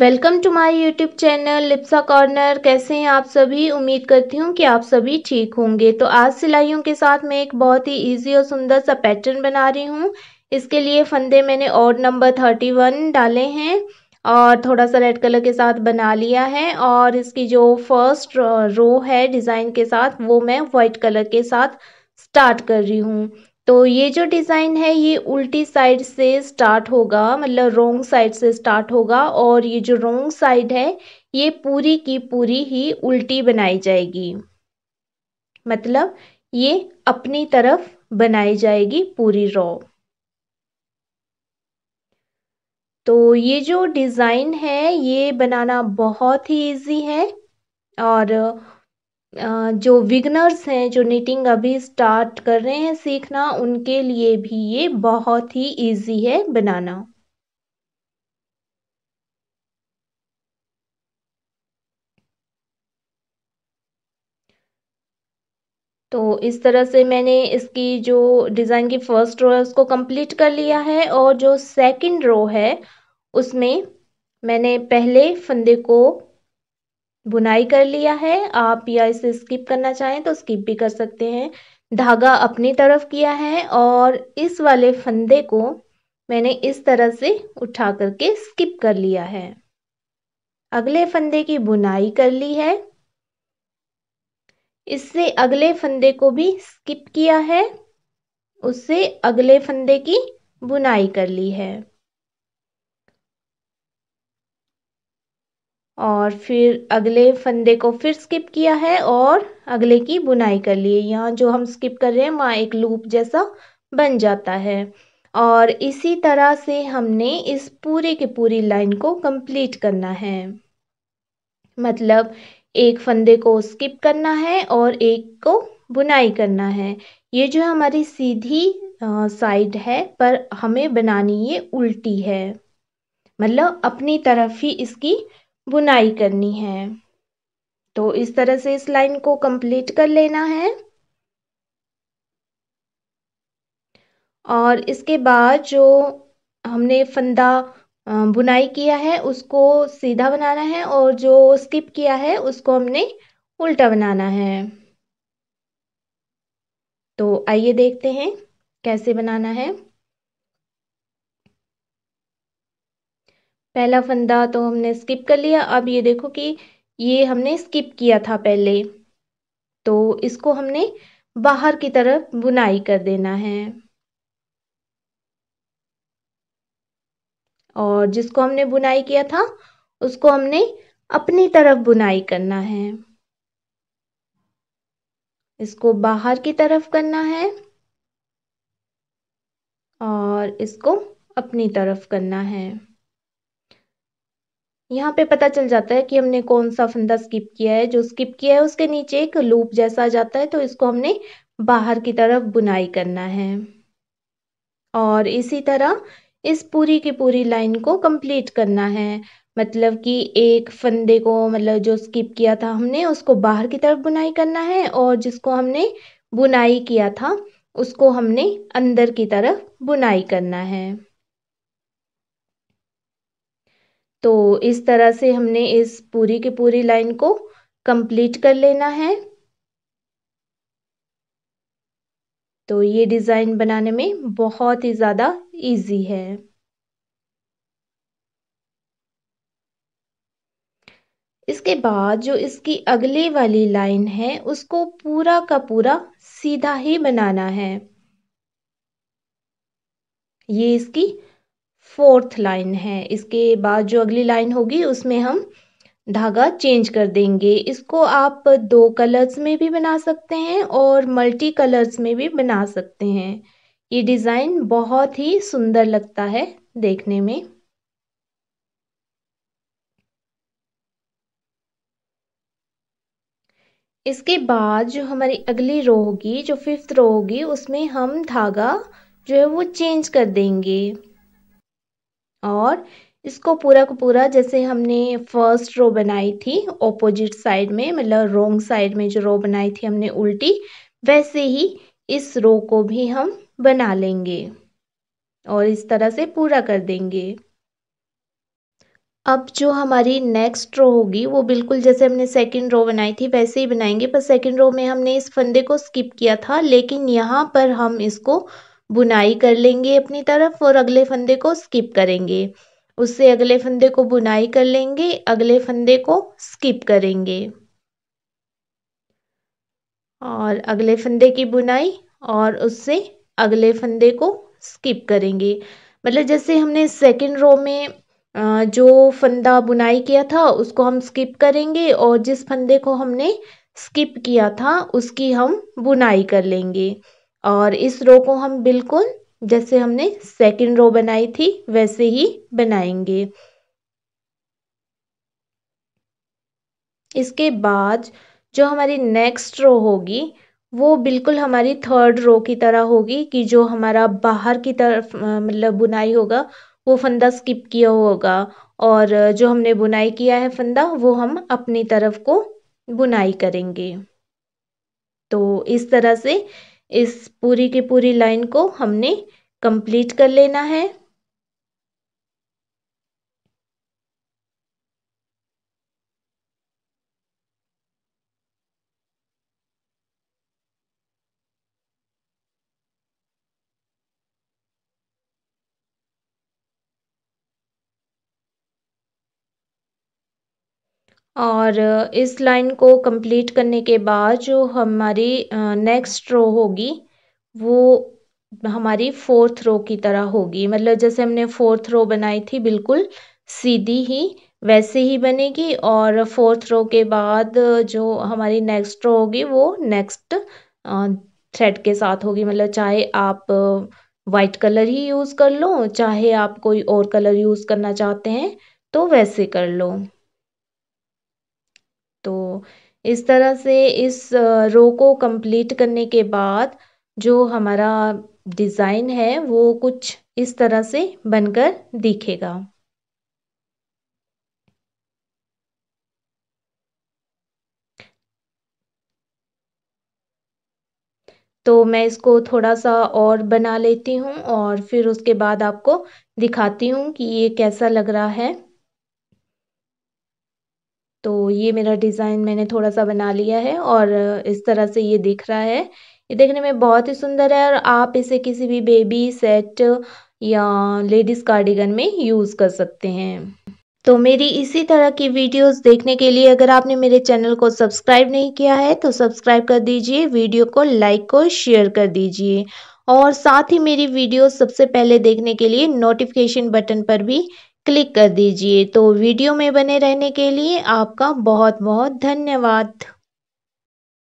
welcome to my YouTube channel Lipsa corner कैसे हैं आप सभी उम्मीद करती हूँ कि आप सभी ठीक होंगे तो आज सिलाइयों के साथ मैं एक बहुत ही इजी और सुंदर सा पैटर्न बना रही हूँ इसके लिए फंदे मैंने ऑर्ड नंबर थर्टी वन डाले हैं और थोड़ा सा रेड कलर के साथ बना लिया है और इसकी जो फर्स्ट रो है डिज़ाइन के साथ वो मैं वाइट कलर के साथ स्टार्ट कर रही हूँ तो ये जो डिज़ाइन है ये उल्टी साइड से स्टार्ट होगा मतलब रोंग साइड से स्टार्ट होगा और ये जो रोंग साइड है ये पूरी की पूरी ही उल्टी बनाई जाएगी मतलब ये अपनी तरफ बनाई जाएगी पूरी रॉ तो ये जो डिज़ाइन है ये बनाना बहुत ही इजी है और जो विगनर्स हैं जो निटिंग अभी स्टार्ट कर रहे हैं सीखना उनके लिए भी ये बहुत ही इजी है बनाना तो इस तरह से मैंने इसकी जो डिज़ाइन की फर्स्ट रो है उसको कंप्लीट कर लिया है और जो सेकंड रो है उसमें मैंने पहले फंदे को बुनाई कर लिया है आप या इसे स्किप करना चाहें तो स्किप भी कर सकते हैं धागा अपनी तरफ किया है और इस वाले फंदे को मैंने इस तरह से उठा करके स्किप कर लिया है अगले फंदे की बुनाई कर ली है इससे अगले फंदे को भी स्किप किया है उससे अगले फंदे की बुनाई कर ली है और फिर अगले फंदे को फिर स्किप किया है और अगले की बुनाई कर लिए यहाँ जो हम स्किप कर रहे हैं वहाँ एक लूप जैसा बन जाता है और इसी तरह से हमने इस पूरे के पूरी लाइन को कंप्लीट करना है मतलब एक फंदे को स्किप करना है और एक को बुनाई करना है ये जो हमारी सीधी साइड है पर हमें बनानी ये उल्टी है मतलब अपनी तरफ ही इसकी बुनाई करनी है तो इस तरह से इस लाइन को कंप्लीट कर लेना है और इसके बाद जो हमने फंदा बुनाई किया है उसको सीधा बनाना है और जो स्किप किया है उसको हमने उल्टा बनाना है तो आइए देखते हैं कैसे बनाना है पहला फंदा तो हमने स्किप कर लिया अब ये देखो कि ये हमने स्किप किया था पहले तो इसको हमने बाहर की तरफ बुनाई कर देना है और जिसको हमने बुनाई किया था उसको हमने अपनी तरफ बुनाई करना है इसको बाहर की तरफ करना है और इसको अपनी तरफ करना है यहाँ पे पता चल जाता है कि हमने कौन सा फंदा स्किप किया है जो स्किप किया है उसके नीचे एक लूप जैसा आ जाता है तो इसको हमने बाहर की तरफ बुनाई करना है और इसी तरह इस पूरी की पूरी लाइन को कंप्लीट करना है मतलब कि एक फंदे को मतलब जो स्किप किया था हमने उसको बाहर की तरफ बुनाई करना है और जिसको हमने बुनाई किया था उसको हमने अंदर की तरफ बुनाई करना है तो इस तरह से हमने इस पूरी की पूरी लाइन को कंप्लीट कर लेना है तो ये डिज़ाइन बनाने में बहुत ही ज़्यादा इजी है इसके बाद जो इसकी अगली वाली लाइन है उसको पूरा का पूरा सीधा ही बनाना है ये इसकी फोर्थ लाइन है इसके बाद जो अगली लाइन होगी उसमें हम धागा चेंज कर देंगे इसको आप दो कलर्स में भी बना सकते हैं और मल्टी कलर्स में भी बना सकते हैं ये डिज़ाइन बहुत ही सुंदर लगता है देखने में इसके बाद जो हमारी अगली रो होगी जो फिफ्थ रो होगी उसमें हम धागा जो है वो चेंज कर देंगे और इसको पूरा को पूरा जैसे हमने फर्स्ट रो बनाई थी ऑपोजिट साइड में मतलब रोंग साइड में जो रो बनाई थी हमने उल्टी वैसे ही इस रो को भी हम बना लेंगे और इस तरह से पूरा कर देंगे अब जो हमारी नेक्स्ट रो होगी वो बिल्कुल जैसे हमने सेकंड रो बनाई थी वैसे ही बनाएंगे पर सेकंड रो में हमने इस फंदे को स्किप किया था लेकिन यहाँ पर हम इसको बुनाई कर लेंगे अपनी तरफ और अगले फंदे को स्किप करेंगे उससे अगले फंदे को बुनाई कर लेंगे अगले फंदे को स्किप करेंगे और अगले फंदे की बुनाई और उससे अगले फंदे को स्किप करेंगे मतलब जैसे हमने सेकंड रो में जो फंदा बुनाई किया था उसको हम स्किप करेंगे और जिस फंदे को हमने स्किप किया था उसकी हम बुनाई कर लेंगे और इस रो को हम बिल्कुल जैसे हमने सेकंड रो बनाई थी वैसे ही बनाएंगे इसके बाद जो हमारी नेक्स्ट रो होगी वो बिल्कुल हमारी थर्ड रो की तरह होगी कि जो हमारा बाहर की तरफ मतलब बुनाई होगा वो फंदा स्किप किया होगा और जो हमने बुनाई किया है फंदा वो हम अपनी तरफ को बुनाई करेंगे तो इस तरह से इस पूरी की पूरी लाइन को हमने कंप्लीट कर लेना है और इस लाइन को कंप्लीट करने के बाद जो हमारी नेक्स्ट रो होगी वो हमारी फोर्थ रो की तरह होगी मतलब जैसे हमने फोर्थ रो बनाई थी बिल्कुल सीधी ही वैसे ही बनेगी और फोर्थ रो के बाद जो हमारी नेक्स्ट रो होगी वो नेक्स्ट थ्रेड के साथ होगी मतलब चाहे आप वाइट कलर ही यूज़ कर लो चाहे आप कोई और कलर यूज़ करना चाहते हैं तो वैसे कर लो तो इस तरह से इस रो को कंप्लीट करने के बाद जो हमारा डिज़ाइन है वो कुछ इस तरह से बनकर दिखेगा तो मैं इसको थोड़ा सा और बना लेती हूँ और फिर उसके बाद आपको दिखाती हूँ कि ये कैसा लग रहा है तो ये मेरा डिज़ाइन मैंने थोड़ा सा बना लिया है और इस तरह से ये दिख रहा है ये देखने में बहुत ही सुंदर है और आप इसे किसी भी बेबी सेट या लेडीज़ कार्डिगन में यूज़ कर सकते हैं तो मेरी इसी तरह की वीडियोस देखने के लिए अगर आपने मेरे चैनल को सब्सक्राइब नहीं किया है तो सब्सक्राइब कर दीजिए वीडियो को लाइक और शेयर कर दीजिए और साथ ही मेरी वीडियो सबसे पहले देखने के लिए नोटिफिकेशन बटन पर भी क्लिक कर दीजिए तो वीडियो में बने रहने के लिए आपका बहुत बहुत धन्यवाद